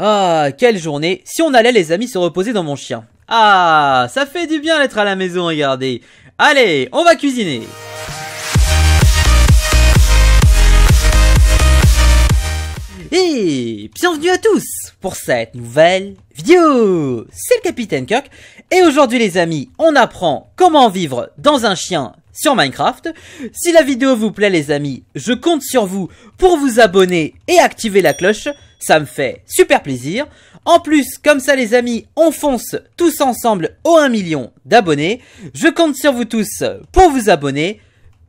Ah, quelle journée Si on allait, les amis, se reposer dans mon chien. Ah, ça fait du bien d'être à la maison, regardez. Allez, on va cuisiner Et bienvenue à tous pour cette nouvelle vidéo C'est le Capitaine Kirk, et aujourd'hui les amis, on apprend comment vivre dans un chien sur Minecraft. Si la vidéo vous plaît les amis, je compte sur vous pour vous abonner et activer la cloche ça me fait super plaisir. En plus, comme ça les amis, on fonce tous ensemble au 1 million d'abonnés. Je compte sur vous tous pour vous abonner.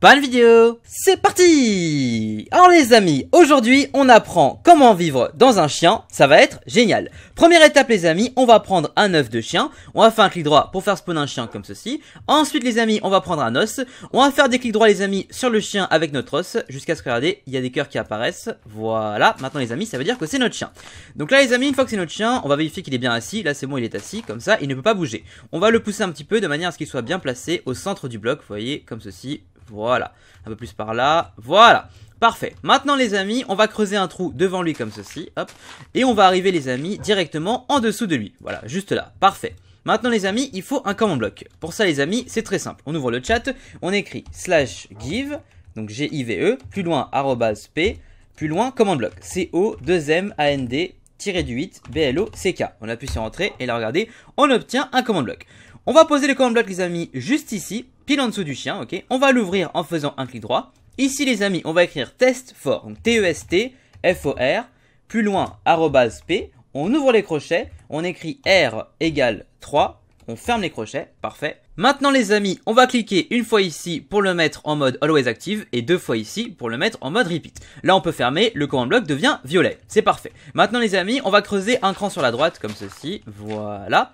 Pas de vidéo C'est parti Alors les amis, aujourd'hui on apprend comment vivre dans un chien, ça va être génial Première étape les amis, on va prendre un œuf de chien, on va faire un clic droit pour faire spawn un chien comme ceci. Ensuite les amis, on va prendre un os, on va faire des clics droits les amis sur le chien avec notre os, jusqu'à ce que regardez, il y a des cœurs qui apparaissent, voilà. Maintenant les amis, ça veut dire que c'est notre chien. Donc là les amis, une fois que c'est notre chien, on va vérifier qu'il est bien assis, là c'est bon il est assis, comme ça il ne peut pas bouger. On va le pousser un petit peu de manière à ce qu'il soit bien placé au centre du bloc, vous voyez, comme ceci, voilà. Un peu plus par là. Voilà. Parfait. Maintenant, les amis, on va creuser un trou devant lui comme ceci. Hop. Et on va arriver, les amis, directement en dessous de lui. Voilà, juste là. Parfait. Maintenant les amis, il faut un command block. Pour ça les amis, c'est très simple. On ouvre le chat, on écrit slash give, donc G-I-V-E, plus loin arrobas P, plus loin command block. C-O-2-M-A-N-D, du 8, B-L-O-C-K. On appuie sur entrée et là regardez, on obtient un command block. On va poser le command block les amis juste ici en dessous du chien, ok On va l'ouvrir en faisant un clic droit. Ici, les amis, on va écrire test for, donc T-E-S-T, F-O-R, plus loin, arrobase P, on ouvre les crochets, on écrit R égale 3, on ferme les crochets, parfait. Maintenant les amis, on va cliquer une fois ici pour le mettre en mode Always Active et deux fois ici pour le mettre en mode Repeat. Là on peut fermer, le command block devient violet. C'est parfait. Maintenant les amis, on va creuser un cran sur la droite comme ceci, voilà.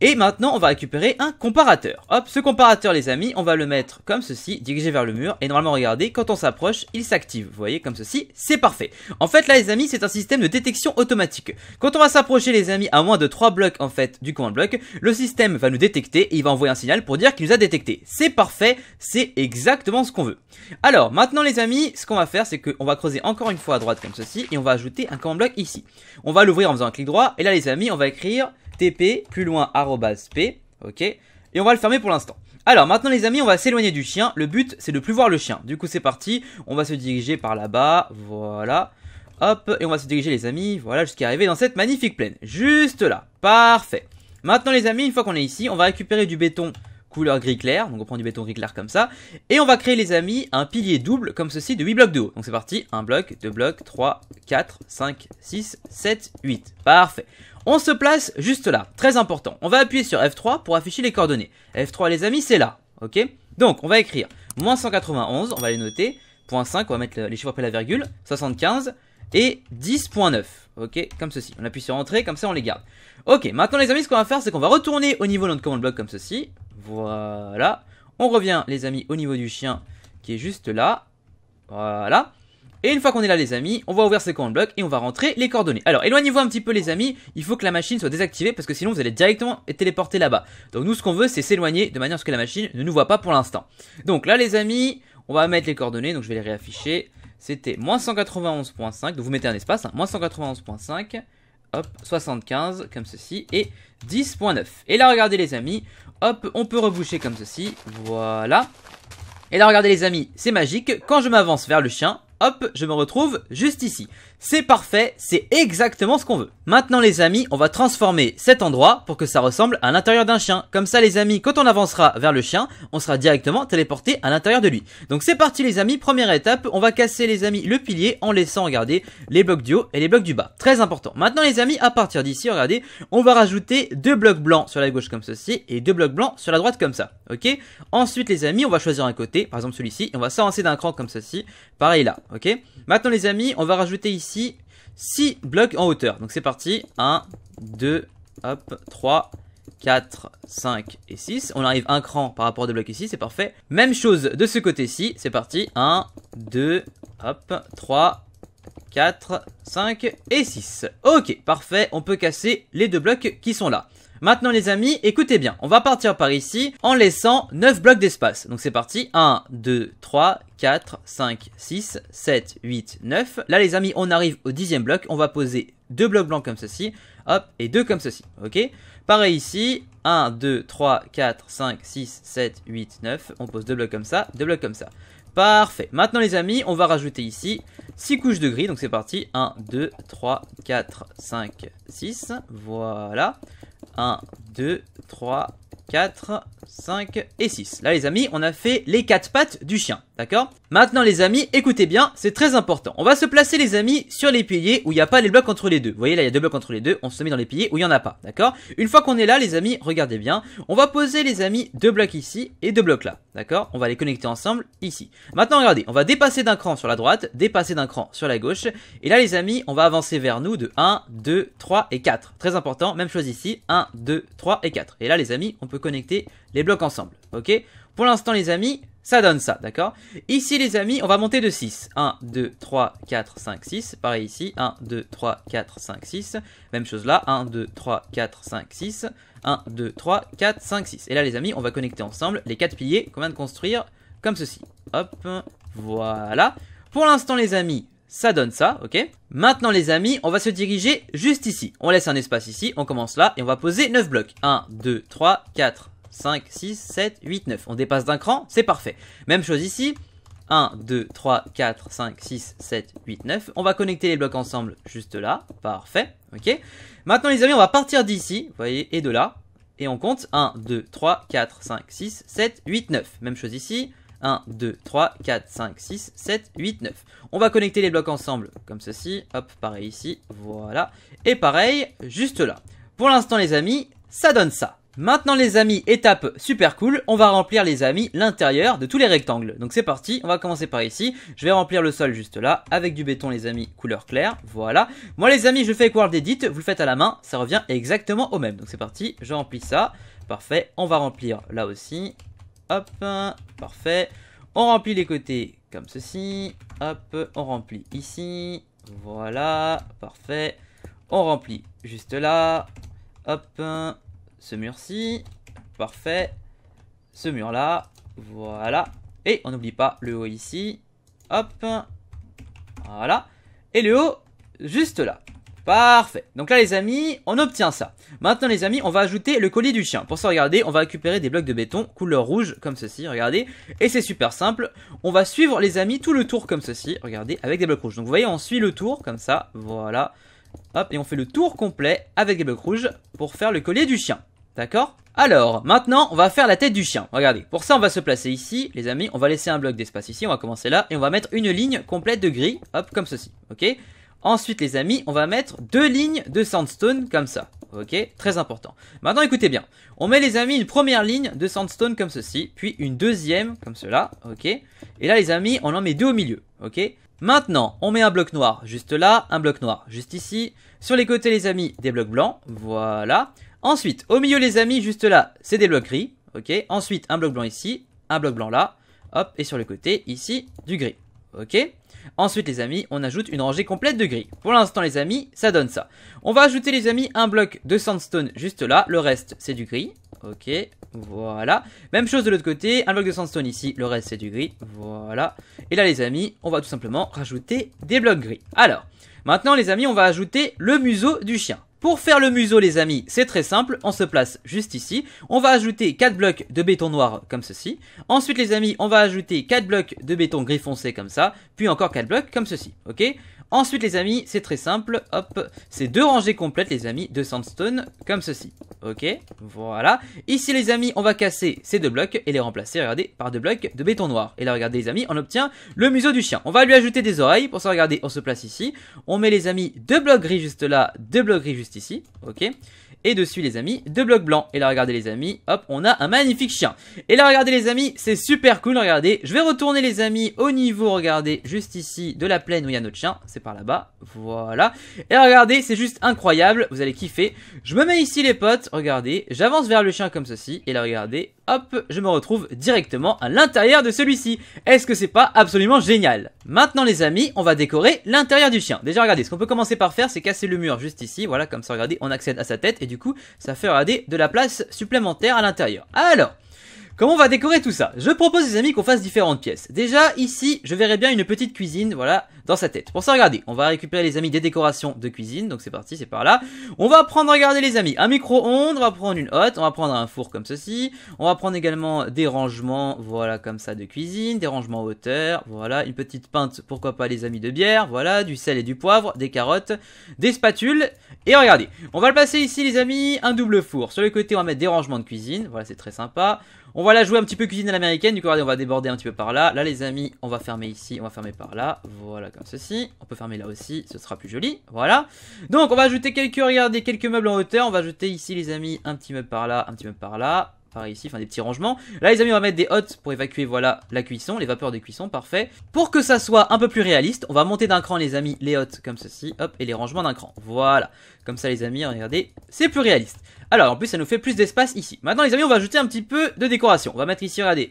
Et maintenant on va récupérer un comparateur. Hop, ce comparateur les amis, on va le mettre comme ceci, dirigé vers le mur. Et normalement regardez, quand on s'approche, il s'active. Vous voyez comme ceci, c'est parfait. En fait là les amis, c'est un système de détection automatique. Quand on va s'approcher les amis à moins de trois blocs en fait du command block, le système va nous détecter et il va envoyer un signal pour dire qu'il nous a détecté. C'est parfait, c'est exactement ce qu'on veut. Alors maintenant les amis, ce qu'on va faire c'est qu'on va creuser encore une fois à droite comme ceci et on va ajouter un command block ici. On va l'ouvrir en faisant un clic droit et là les amis on va écrire tp plus loin arrobas p, ok Et on va le fermer pour l'instant. Alors maintenant les amis on va s'éloigner du chien, le but c'est de plus voir le chien. Du coup c'est parti, on va se diriger par là-bas, voilà. Hop, et on va se diriger les amis, voilà, jusqu'à arriver dans cette magnifique plaine. Juste là, parfait. Maintenant les amis, une fois qu'on est ici, on va récupérer du béton couleur gris clair, donc on prend du béton gris clair comme ça, et on va créer les amis un pilier double comme ceci de 8 blocs de haut. Donc c'est parti, 1 bloc, 2 blocs, 3, 4, 5, 6, 7, 8. Parfait. On se place juste là, très important. On va appuyer sur F3 pour afficher les coordonnées. F3 les amis, c'est là, ok Donc on va écrire moins 191, on va les noter, 5, on va mettre les chiffres après la virgule, 75, et 10.9, ok, comme ceci. On appuie sur entrée, comme ça on les garde. Ok, maintenant les amis, ce qu'on va faire, c'est qu'on va retourner au niveau de notre command block comme ceci, voilà. On revient, les amis, au niveau du chien qui est juste là. Voilà. Et une fois qu'on est là, les amis, on va ouvrir ces command blocs et on va rentrer les coordonnées. Alors, éloignez-vous un petit peu, les amis. Il faut que la machine soit désactivée parce que sinon, vous allez directement être téléporté là-bas. Donc, nous, ce qu'on veut, c'est s'éloigner de manière à ce que la machine ne nous voit pas pour l'instant. Donc, là, les amis, on va mettre les coordonnées. Donc, je vais les réafficher. C'était moins 191.5. Donc, vous mettez un espace, hein. moins 191.5 hop, 75 comme ceci et 10.9. Et là, regardez les amis, hop, on peut reboucher comme ceci, voilà. Et là, regardez les amis, c'est magique, quand je m'avance vers le chien, hop, je me retrouve juste ici. C'est parfait, c'est exactement ce qu'on veut. Maintenant les amis, on va transformer cet endroit pour que ça ressemble à l'intérieur d'un chien. Comme ça les amis, quand on avancera vers le chien, on sera directement téléporté à l'intérieur de lui. Donc c'est parti les amis, première étape, on va casser les amis le pilier en laissant regarder les blocs du haut et les blocs du bas. Très important. Maintenant les amis, à partir d'ici, regardez, on va rajouter deux blocs blancs sur la gauche comme ceci et deux blocs blancs sur la droite comme ça. Ok Ensuite les amis, on va choisir un côté, par exemple celui-ci, on va s'avancer d'un cran comme ceci, pareil là. Ok Maintenant les amis, on va rajouter ici 6 blocs en hauteur. Donc c'est parti. 1, 2, hop, 3, 4, 5 et 6. On arrive un cran par rapport à deux blocs ici, c'est parfait. Même chose de ce côté-ci, c'est parti. 1, 2, hop, 3, 4, 5 et 6. Ok, parfait, on peut casser les deux blocs qui sont là. Maintenant les amis, écoutez bien, on va partir par ici en laissant 9 blocs d'espace. Donc c'est parti, 1, 2, 3, 4, 5, 6, 7, 8, 9. Là les amis, on arrive au dixième bloc, on va poser 2 blocs blancs comme ceci, hop, et deux comme ceci, ok Pareil ici, 1, 2, 3, 4, 5, 6, 7, 8, 9. On pose 2 blocs comme ça, 2 blocs comme ça. Parfait. Maintenant les amis, on va rajouter ici 6 couches de gris. Donc c'est parti. 1, 2, 3, 4, 5, 6. Voilà. 1, 2, 3, 4, 5 et 6. Là les amis, on a fait les 4 pattes du chien, d'accord Maintenant les amis, écoutez bien, c'est très important. On va se placer les amis sur les piliers où il n'y a pas les blocs entre les deux. Vous voyez là, il y a deux blocs entre les deux, on se met dans les piliers où il n'y en a pas, d'accord Une fois qu'on est là les amis, regardez bien, on va poser les amis deux blocs ici et deux blocs là. D'accord On va les connecter ensemble ici. Maintenant, regardez, on va dépasser d'un cran sur la droite, dépasser d'un cran sur la gauche. Et là, les amis, on va avancer vers nous de 1, 2, 3 et 4. Très important, même chose ici, 1, 2, 3 et 4. Et là, les amis, on peut connecter les blocs ensemble. Ok Pour l'instant, les amis, ça donne ça, d'accord Ici, les amis, on va monter de 6. 1, 2, 3, 4, 5, 6. Pareil ici, 1, 2, 3, 4, 5, 6. Même chose là, 1, 2, 3, 4, 5, 6. 1, 2, 3, 4, 5, 6. Et là, les amis, on va connecter ensemble les 4 piliers qu'on vient de construire comme ceci. Hop, voilà. Pour l'instant, les amis, ça donne ça, ok Maintenant les amis, on va se diriger juste ici. On laisse un espace ici, on commence là et on va poser 9 blocs. 1, 2, 3, 4, 5, 6, 7, 8, 9. On dépasse d'un cran, c'est parfait. Même chose ici. 1, 2, 3, 4, 5, 6, 7, 8, 9. On va connecter les blocs ensemble juste là. Parfait. Ok. Maintenant les amis, on va partir d'ici, vous voyez, et de là. Et on compte 1, 2, 3, 4, 5, 6, 7, 8, 9. Même chose ici. 1, 2, 3, 4, 5, 6, 7, 8, 9. On va connecter les blocs ensemble comme ceci. Hop, pareil ici. Voilà. Et pareil, juste là. Pour l'instant les amis, ça donne ça. Maintenant les amis, étape super cool, on va remplir les amis l'intérieur de tous les rectangles. Donc c'est parti, on va commencer par ici, je vais remplir le sol juste là, avec du béton les amis, couleur claire, voilà. Moi les amis, je fais avec World Edit, vous le faites à la main, ça revient exactement au même. Donc c'est parti, je remplis ça, parfait, on va remplir là aussi, hop, parfait. On remplit les côtés comme ceci, hop, on remplit ici, voilà, parfait. On remplit juste là, hop, ce mur-ci, parfait. Ce mur-là, voilà. Et on n'oublie pas le haut ici, hop, voilà. Et le haut, juste là. Parfait. Donc là, les amis, on obtient ça. Maintenant, les amis, on va ajouter le collier du chien. Pour ça, regardez, on va récupérer des blocs de béton couleur rouge, comme ceci, regardez. Et c'est super simple. On va suivre, les amis, tout le tour comme ceci, regardez, avec des blocs rouges. Donc vous voyez, on suit le tour, comme ça, voilà. Hop, et on fait le tour complet avec des blocs rouges pour faire le collier du chien. D'accord Alors, maintenant, on va faire la tête du chien. Regardez, pour ça, on va se placer ici, les amis. On va laisser un bloc d'espace ici, on va commencer là. Et on va mettre une ligne complète de gris, hop, comme ceci, ok Ensuite, les amis, on va mettre deux lignes de sandstone, comme ça, ok Très important. Maintenant, écoutez bien. On met, les amis, une première ligne de sandstone, comme ceci. Puis une deuxième, comme cela, ok Et là, les amis, on en met deux au milieu, ok Maintenant, on met un bloc noir juste là, un bloc noir juste ici. Sur les côtés, les amis, des blocs blancs, voilà. Ensuite, au milieu, les amis, juste là, c'est des blocs gris. Ok. Ensuite, un bloc blanc ici, un bloc blanc là. Hop. Et sur le côté, ici, du gris. Ok. Ensuite les amis, on ajoute une rangée complète de gris. Pour l'instant les amis, ça donne ça. On va ajouter les amis un bloc de sandstone juste là, le reste c'est du gris. Ok, voilà. Même chose de l'autre côté, un bloc de sandstone ici, le reste c'est du gris. Voilà. Et là les amis, on va tout simplement rajouter des blocs gris. Alors, maintenant les amis, on va ajouter le museau du chien. Pour faire le museau les amis, c'est très simple, on se place juste ici, on va ajouter 4 blocs de béton noir comme ceci, ensuite les amis on va ajouter 4 blocs de béton gris foncé comme ça, puis encore 4 blocs comme ceci, ok Ensuite les amis, c'est très simple, hop, c'est deux rangées complètes les amis de sandstone comme ceci. Ok, voilà. Ici les amis, on va casser ces deux blocs et les remplacer, regardez, par deux blocs de béton noir. Et là regardez les amis, on obtient le museau du chien. On va lui ajouter des oreilles, pour ça regardez, on se place ici. On met les amis deux blocs gris juste là, deux blocs gris juste ici, ok. Et dessus, les amis, deux blocs blancs. Et là, regardez, les amis, hop, on a un magnifique chien. Et là, regardez, les amis, c'est super cool, regardez. Je vais retourner, les amis, au niveau, regardez, juste ici, de la plaine où il y a notre chien. C'est par là-bas, voilà. Et regardez, c'est juste incroyable, vous allez kiffer. Je me mets ici, les potes, regardez. J'avance vers le chien comme ceci. Et là, regardez, hop, je me retrouve directement à l'intérieur de celui-ci. Est-ce que c'est pas absolument génial Maintenant les amis, on va décorer l'intérieur du chien. Déjà regardez, ce qu'on peut commencer par faire, c'est casser le mur juste ici, voilà, comme ça regardez, on accède à sa tête, et du coup, ça fait regarder de la place supplémentaire à l'intérieur. Alors, Comment on va décorer tout ça Je propose les amis qu'on fasse différentes pièces. Déjà ici, je verrais bien une petite cuisine, voilà, dans sa tête. Pour ça, regardez, on va récupérer les amis des décorations de cuisine, donc c'est parti, c'est par là. On va prendre, regardez les amis, un micro-ondes, on va prendre une hotte, on va prendre un four comme ceci. On va prendre également des rangements, voilà, comme ça de cuisine, des rangements hauteur, voilà, une petite pinte, pourquoi pas les amis de bière, voilà, du sel et du poivre, des carottes, des spatules. Et regardez, on va le passer ici les amis, un double four. Sur le côté, on va mettre des rangements de cuisine, voilà, c'est très sympa. On va la jouer un petit peu cuisine à l'américaine. Du coup, regardez, on va déborder un petit peu par là. Là, les amis, on va fermer ici, on va fermer par là. Voilà, comme ceci. On peut fermer là aussi, ce sera plus joli. Voilà. Donc, on va ajouter quelques, regardez, quelques meubles en hauteur. On va ajouter ici, les amis, un petit meuble par là, un petit meuble par là par ici, enfin des petits rangements. Là les amis on va mettre des hottes pour évacuer voilà la cuisson, les vapeurs de cuisson, parfait. Pour que ça soit un peu plus réaliste, on va monter d'un cran les amis les hottes comme ceci, hop, et les rangements d'un cran. Voilà, comme ça les amis, regardez, c'est plus réaliste. Alors en plus ça nous fait plus d'espace ici. Maintenant les amis on va ajouter un petit peu de décoration, on va mettre ici, regardez,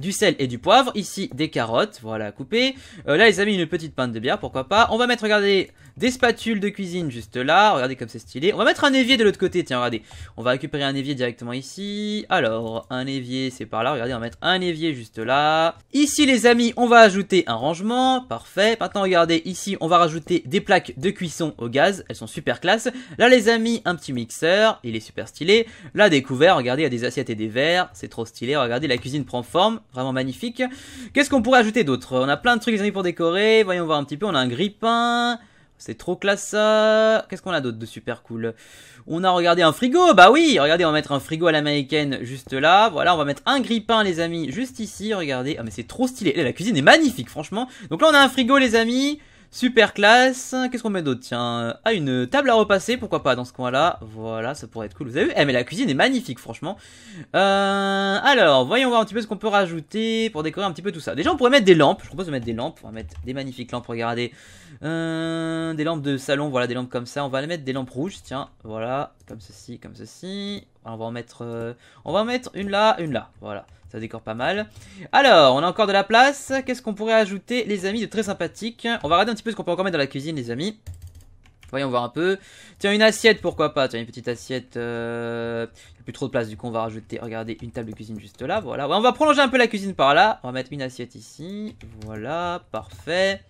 du sel et du poivre. Ici, des carottes, voilà, coupées. Euh, là, les amis, une petite pinte de bière, pourquoi pas. On va mettre, regardez, des spatules de cuisine juste là. Regardez comme c'est stylé. On va mettre un évier de l'autre côté, tiens, regardez. On va récupérer un évier directement ici. Alors, un évier, c'est par là. Regardez, on va mettre un évier juste là. Ici, les amis, on va ajouter un rangement. Parfait. Maintenant, regardez, ici, on va rajouter des plaques de cuisson au gaz. Elles sont super classe. Là, les amis, un petit mixeur. Il est super stylé. Là, des couverts. Regardez, il y a des assiettes et des verres. C'est trop stylé. Regardez, la cuisine prend forme. Vraiment magnifique. Qu'est-ce qu'on pourrait ajouter d'autre On a plein de trucs, les amis, pour décorer. Voyons voir un petit peu. On a un grippin. C'est trop classe Qu'est-ce qu'on a d'autre de super cool On a regardé un frigo. Bah oui, regardez, on va mettre un frigo à l'américaine juste là. Voilà, on va mettre un grippin les amis juste ici. Regardez, ah mais c'est trop stylé. Eh, la cuisine est magnifique franchement. Donc là on a un frigo les amis. Super classe. Qu'est-ce qu'on met d'autre Tiens, euh, ah, une table à repasser, pourquoi pas, dans ce coin-là. Voilà, ça pourrait être cool. Vous avez vu Eh, mais la cuisine est magnifique, franchement. Euh, alors, voyons voir un petit peu ce qu'on peut rajouter pour décorer un petit peu tout ça. Déjà, on pourrait mettre des lampes. Je propose de mettre des lampes. On va mettre des magnifiques lampes, regardez. Euh, des lampes de salon, voilà, des lampes comme ça. On va mettre des lampes rouges, tiens, voilà. Comme ceci, comme ceci. On va en mettre, on va en mettre une là, une là, voilà ça décore pas mal. Alors, on a encore de la place. Qu'est-ce qu'on pourrait ajouter, les amis, de très sympathique On va regarder un petit peu ce qu'on peut encore mettre dans la cuisine, les amis. Voyons voir un peu. Tiens, une assiette, pourquoi pas Tiens, une petite assiette. Il euh, n'y a plus trop de place, du coup, on va rajouter, regardez, une table de cuisine juste là. Voilà. on va prolonger un peu la cuisine par là. On va mettre une assiette ici. Voilà, parfait.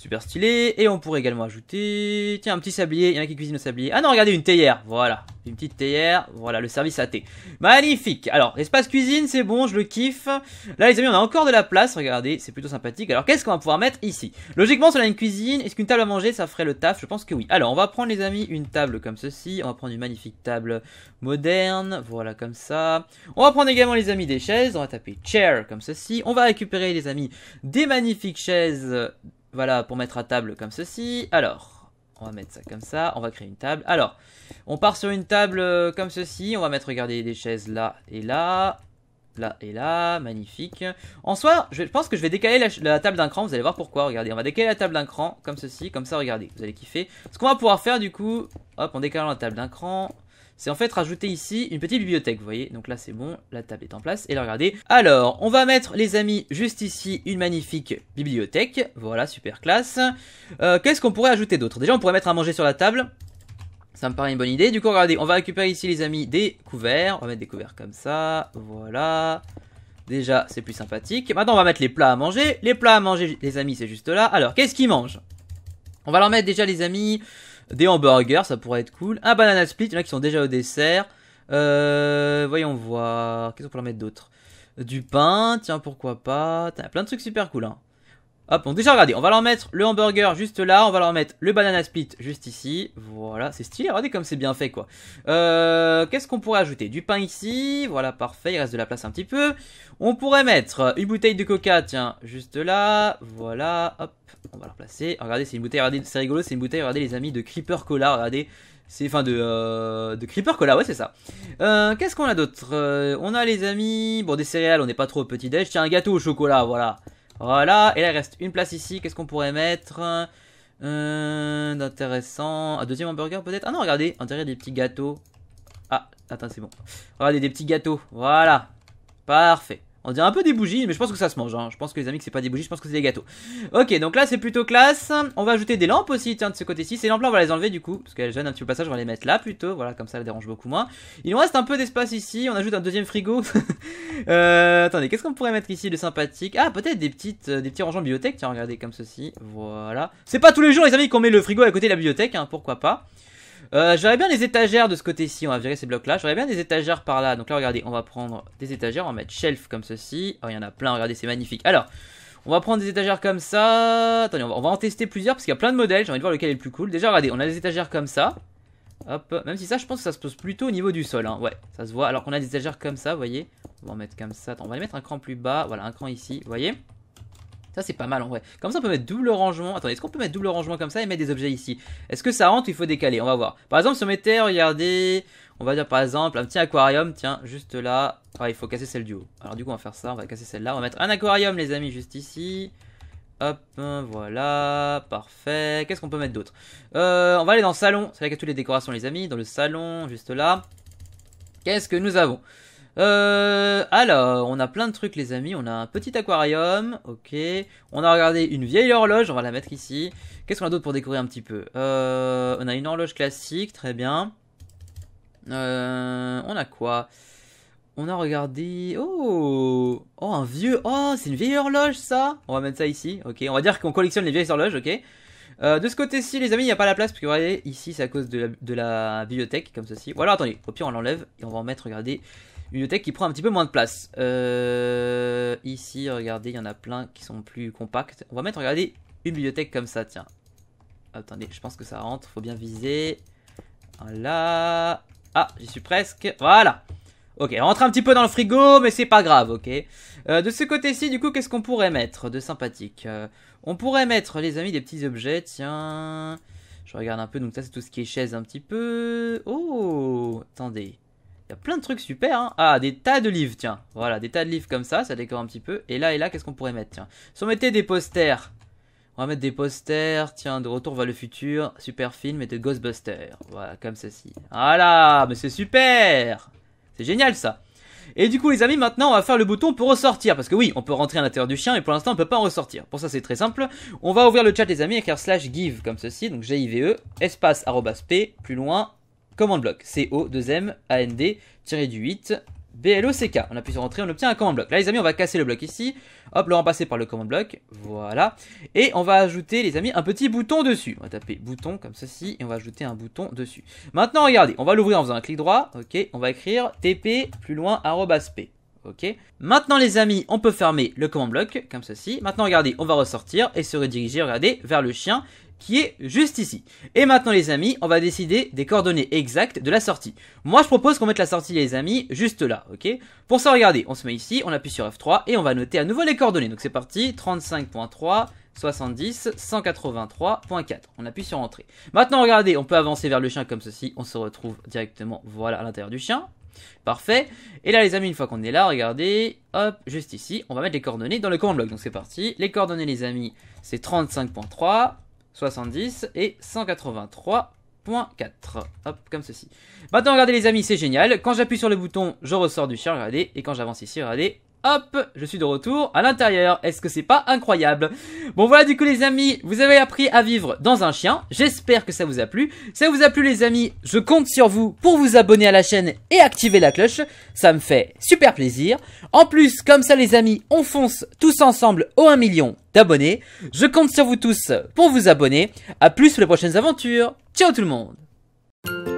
Super stylé. Et on pourrait également ajouter... Tiens, un petit sablier. Il y en a qui cuisinent au sablier. Ah non, regardez, une théière. Voilà. Une petite théière. Voilà, le service à thé. Magnifique. Alors, espace cuisine, c'est bon, je le kiffe. Là, les amis, on a encore de la place. Regardez, c'est plutôt sympathique. Alors, qu'est-ce qu'on va pouvoir mettre ici Logiquement, cela a une cuisine, est-ce qu'une table à manger, ça ferait le taf Je pense que oui. Alors, on va prendre, les amis, une table comme ceci. On va prendre une magnifique table moderne. Voilà, comme ça. On va prendre également, les amis, des chaises. On va taper chair comme ceci. On va récupérer, les amis, des magnifiques chaises voilà, pour mettre à table comme ceci. Alors, on va mettre ça comme ça. On va créer une table. Alors, on part sur une table euh, comme ceci. On va mettre, regardez, des chaises là et là. Là et là, magnifique. En soi, je pense que je vais décaler la, table d'un cran. Vous allez voir pourquoi. Regardez, on va décaler la table d'un cran comme ceci, comme ça. Regardez, vous allez kiffer. Ce qu'on va pouvoir faire du coup, hop, en décalant la table d'un cran, c'est en fait rajouter ici une petite bibliothèque, vous voyez. Donc là, c'est bon, la table est en place. Et là, regardez. Alors, on va mettre, les amis, juste ici, une magnifique bibliothèque. Voilà, super classe. Euh, qu'est-ce qu'on pourrait ajouter d'autre Déjà, on pourrait mettre à manger sur la table. Ça me paraît une bonne idée. Du coup, regardez, on va récupérer ici, les amis, des couverts. On va mettre des couverts comme ça. Voilà. Déjà, c'est plus sympathique. Maintenant, on va mettre les plats à manger. Les plats à manger, les amis, c'est juste là. Alors, qu'est-ce qu'ils mangent On va leur mettre déjà, les amis, des hamburgers, ça pourrait être cool. Un banana split, il y en a qui sont déjà au dessert. Euh, voyons voir, qu'est-ce qu'on peut en mettre d'autre Du pain, tiens, pourquoi pas. T'as plein de trucs super cool, hein. Hop, déjà regardez, on va leur mettre le hamburger juste là, on va leur mettre le banana split juste ici, voilà, c'est stylé, regardez comme c'est bien fait quoi. Euh, Qu'est-ce qu'on pourrait ajouter Du pain ici, voilà, parfait, il reste de la place un petit peu. On pourrait mettre une bouteille de coca, tiens, juste là, voilà, hop, on va la placer. Regardez, c'est une bouteille, regardez, c'est rigolo, c'est une bouteille, regardez les amis, de Creeper Cola, regardez, c'est enfin, de, euh, de Creeper Cola, ouais, c'est ça. Euh, Qu'est-ce qu'on a d'autre euh, On a les amis, bon, des céréales, on n'est pas trop au petit-déj. Tiens, un gâteau au chocolat, voilà. Voilà, et là il reste une place ici. Qu'est-ce qu'on pourrait mettre euh, D'intéressant. Un deuxième hamburger peut-être Ah non, regardez, on dirait des petits gâteaux. Ah, attends, c'est bon. Regardez, des petits gâteaux. Voilà. Parfait. On dirait un peu des bougies, mais je pense que ça se mange. Hein. Je pense que les amis, que c'est pas des bougies, je pense que c'est des gâteaux. Ok, donc là, c'est plutôt classe. On va ajouter des lampes aussi, tiens, de ce côté-ci. Ces lampes-là, on va les enlever du coup, parce qu'elles gênent un petit peu le passage. On va les mettre là plutôt. Voilà, comme ça, elles dérangent beaucoup moins. Il nous reste un peu d'espace ici. On ajoute un deuxième frigo. euh, attendez, qu'est-ce qu'on pourrait mettre ici de sympathique Ah, peut-être des petites, euh, des petits rangements bibliothèque. Tiens, regardez comme ceci. Voilà. C'est pas tous les jours, les amis, qu'on met le frigo à côté de la bibliothèque. Hein, pourquoi pas euh, j'aurais bien des étagères de ce côté-ci, on va virer ces blocs-là. J'aurais bien des étagères par là. Donc là, regardez, on va prendre des étagères, on va mettre shelf comme ceci. Oh, il y en a plein, regardez, c'est magnifique. Alors, on va prendre des étagères comme ça. Attendez, on va, en tester plusieurs parce qu'il y a plein de modèles. J'ai envie de voir lequel est le plus cool. Déjà, regardez, on a des étagères comme ça. Hop, même si ça, je pense que ça se pose plutôt au niveau du sol. Hein. Ouais, ça se voit. Alors qu'on a des étagères comme ça, vous voyez. On va en mettre comme ça. on va les mettre un cran plus bas. Voilà, un cran ici, vous voyez. Ça, c'est pas mal en vrai. Comme ça, on peut mettre double rangement. Attendez, est-ce qu'on peut mettre double rangement comme ça et mettre des objets ici Est-ce que ça rentre ou il faut décaler On va voir. Par exemple, si on mettait, regardez, on va dire par exemple un petit aquarium, tiens, juste là. Ah, il faut casser celle du haut. Alors, du coup, on va faire ça, on va casser celle-là. On va mettre un aquarium, les amis, juste ici. Hop, voilà, parfait. Qu'est-ce qu'on peut mettre d'autre euh, On va aller dans le salon. C'est là qu'il y a toutes les décorations, les amis. Dans le salon, juste là. Qu'est-ce que nous avons euh, alors, on a plein de trucs les amis, on a un petit aquarium, ok, on a regardé une vieille horloge, on va la mettre ici. Qu'est-ce qu'on a d'autre pour découvrir un petit peu euh, On a une horloge classique, très bien. Euh, on a quoi On a regardé... Oh Oh, un vieux... Oh, c'est une vieille horloge ça On va mettre ça ici, ok, on va dire qu'on collectionne les vieilles horloges, ok. de ce côté-ci, les amis, il n'y a pas la place, parce que vous voyez, ici, c'est à cause de la, de la, bibliothèque, comme ceci. Ou alors, attendez, au pire, on l'enlève, et on va en mettre, regardez, une bibliothèque qui prend un petit peu moins de place. Euh, ici, regardez, il y en a plein qui sont plus compacts. On va mettre, regardez, une bibliothèque comme ça, tiens. Attendez, je pense que ça rentre, faut bien viser. Là. Ah, j'y suis presque. Voilà. Ok, rentre un petit peu dans le frigo, mais c'est pas grave, ok. Euh, de ce côté-ci, du coup, qu'est-ce qu'on pourrait mettre de sympathique euh, On pourrait mettre, les amis, des petits objets, tiens... Je regarde un peu, donc ça c'est tout ce qui est chaise un petit peu... Oh Attendez. Il y a plein de trucs super. Hein. Ah, des tas de livres, tiens. Voilà, des tas de livres comme ça, ça décore un petit peu. Et là et là, qu'est-ce qu'on pourrait mettre, tiens Si on mettait des posters. On va mettre des posters, tiens, de Retour vers le futur, super film et de Ghostbusters. Voilà, comme ceci. Voilà, mais c'est super C'est génial ça et du coup les amis maintenant on va faire le bouton pour ressortir parce que oui on peut rentrer à l'intérieur du chien mais pour l'instant on peut pas en ressortir. Pour ça c'est très simple. On va ouvrir le chat les amis avec slash give comme ceci donc G-I-V-E espace arrobas p plus loin command block. CO2M-AND tiré du 8 k On appuie sur entrée, on obtient un command bloc, Là, les amis, on va casser le bloc ici. Hop, le remplacer par le command bloc Voilà. Et on va ajouter, les amis, un petit bouton dessus. On va taper bouton comme ceci et on va ajouter un bouton dessus. Maintenant, regardez, on va l'ouvrir en faisant un clic droit. Ok, on va écrire tp plus loin p. Ok. Maintenant, les amis, on peut fermer le command bloc comme ceci. Maintenant, regardez, on va ressortir et se rediriger, regardez, vers le chien qui est juste ici. Et maintenant les amis, on va décider des coordonnées exactes de la sortie. Moi je propose qu'on mette la sortie les amis juste là, ok Pour ça regardez, on se met ici, on appuie sur F3 et on va noter à nouveau les coordonnées. Donc c'est parti, 35.3, 70, 183.4. On appuie sur Entrée. Maintenant regardez, on peut avancer vers le chien comme ceci, on se retrouve directement, voilà, à l'intérieur du chien. Parfait. Et là, les amis, une fois qu'on est là, regardez, hop, juste ici, on va mettre les coordonnées dans le command block. Donc c'est parti. Les coordonnées, les amis, c'est 35.3, 70 et 183.4. Hop, comme ceci. Maintenant, regardez les amis, c'est génial. Quand j'appuie sur le bouton, je ressors du chien, regardez. Et quand j'avance ici, regardez, Hop, je suis de retour à l'intérieur. Est-ce que c'est pas incroyable Bon voilà du coup les amis, vous avez appris à vivre dans un chien. J'espère que ça vous a plu. Si ça vous a plu les amis, je compte sur vous pour vous abonner à la chaîne et activer la cloche. Ça me fait super plaisir. En plus, comme ça les amis, on fonce tous ensemble au 1 million d'abonnés. Je compte sur vous tous pour vous abonner. À plus pour les prochaines aventures. Ciao tout le monde